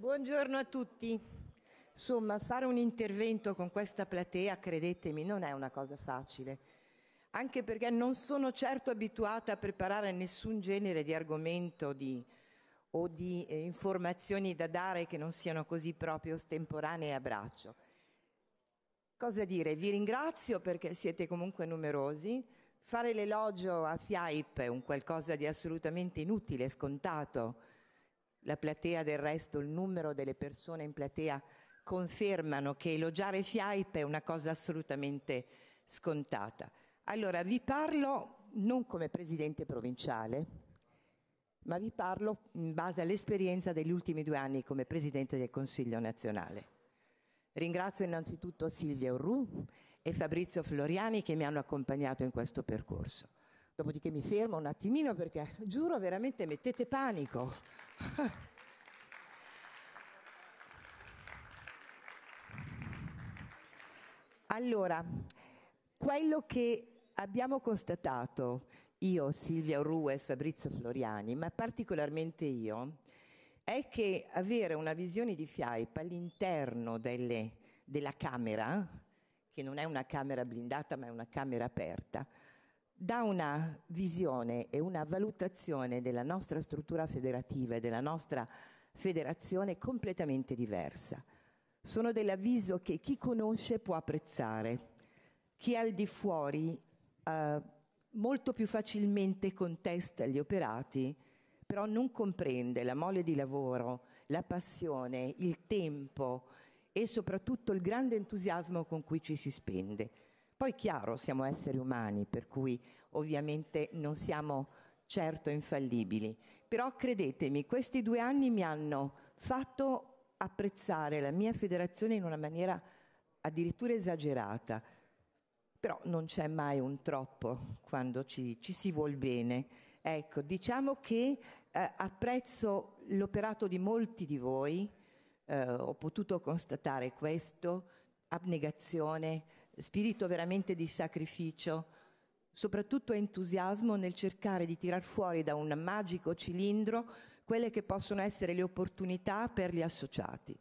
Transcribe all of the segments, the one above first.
Buongiorno a tutti. Insomma, fare un intervento con questa platea, credetemi, non è una cosa facile, anche perché non sono certo abituata a preparare nessun genere di argomento di, o di eh, informazioni da dare che non siano così proprio estemporanee a braccio. Cosa dire? Vi ringrazio perché siete comunque numerosi. Fare l'elogio a FIAIP è un qualcosa di assolutamente inutile, scontato la platea, del resto, il numero delle persone in platea confermano che elogiare FIAIP è una cosa assolutamente scontata. Allora, vi parlo non come presidente provinciale, ma vi parlo in base all'esperienza degli ultimi due anni come presidente del Consiglio nazionale. Ringrazio innanzitutto Silvia Urru e Fabrizio Floriani che mi hanno accompagnato in questo percorso. Dopodiché mi fermo un attimino perché giuro veramente mettete panico. allora, quello che abbiamo constatato io, Silvia Orrue e Fabrizio Floriani, ma particolarmente io, è che avere una visione di FIAIP all'interno delle, della Camera, che non è una Camera blindata ma è una Camera aperta, dà una visione e una valutazione della nostra struttura federativa e della nostra federazione completamente diversa. Sono dell'avviso che chi conosce può apprezzare, chi è al di fuori eh, molto più facilmente contesta gli operati, però non comprende la mole di lavoro, la passione, il tempo e soprattutto il grande entusiasmo con cui ci si spende. Poi chiaro, siamo esseri umani, per cui ovviamente non siamo certo infallibili, però credetemi, questi due anni mi hanno fatto apprezzare la mia federazione in una maniera addirittura esagerata, però non c'è mai un troppo quando ci, ci si vuol bene. Ecco, diciamo che eh, apprezzo l'operato di molti di voi, eh, ho potuto constatare questo, abnegazione, spirito veramente di sacrificio, soprattutto entusiasmo nel cercare di tirar fuori da un magico cilindro quelle che possono essere le opportunità per gli associati.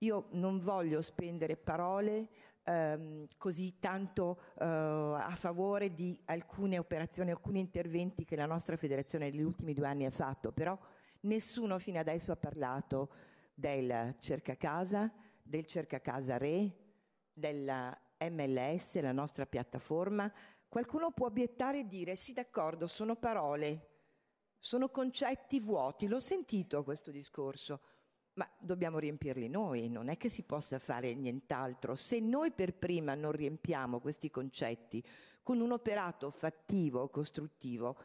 Io non voglio spendere parole ehm, così tanto eh, a favore di alcune operazioni, alcuni interventi che la nostra federazione negli ultimi due anni ha fatto, però nessuno fino adesso ha parlato del cerca casa, del cerca casa re, della MLS, la nostra piattaforma, qualcuno può obiettare e dire sì d'accordo, sono parole, sono concetti vuoti, l'ho sentito questo discorso, ma dobbiamo riempirli noi, non è che si possa fare nient'altro. Se noi per prima non riempiamo questi concetti con un operato fattivo, costruttivo,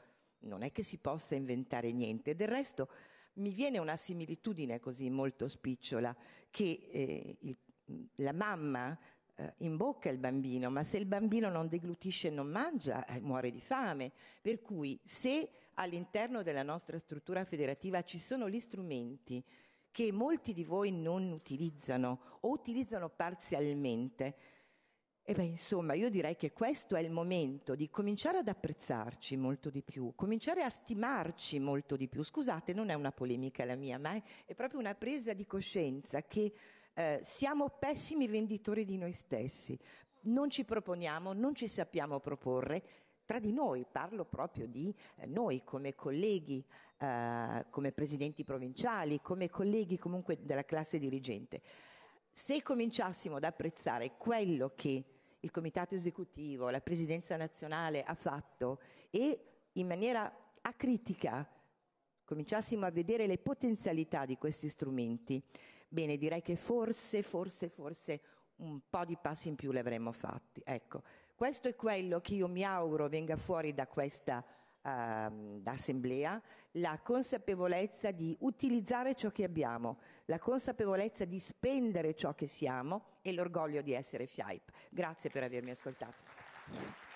non è che si possa inventare niente. Del resto mi viene una similitudine così molto spicciola che eh, il, la mamma eh, in bocca il bambino, ma se il bambino non deglutisce e non mangia, eh, muore di fame. Per cui se all'interno della nostra struttura federativa ci sono gli strumenti che molti di voi non utilizzano o utilizzano parzialmente, e beh, insomma, io direi che questo è il momento di cominciare ad apprezzarci molto di più, cominciare a stimarci molto di più. Scusate, non è una polemica la mia, ma è, è proprio una presa di coscienza che eh, siamo pessimi venditori di noi stessi, non ci proponiamo, non ci sappiamo proporre. Tra di noi, parlo proprio di eh, noi come colleghi, eh, come presidenti provinciali, come colleghi comunque della classe dirigente. Se cominciassimo ad apprezzare quello che il comitato esecutivo, la presidenza nazionale ha fatto e in maniera acritica cominciassimo a vedere le potenzialità di questi strumenti, bene, direi che forse, forse, forse un po' di passi in più li avremmo fatti. Ecco, questo è quello che io mi auguro venga fuori da questa ehm, assemblea, la consapevolezza di utilizzare ciò che abbiamo, la consapevolezza di spendere ciò che siamo e l'orgoglio di essere FIAIP. Grazie per avermi ascoltato.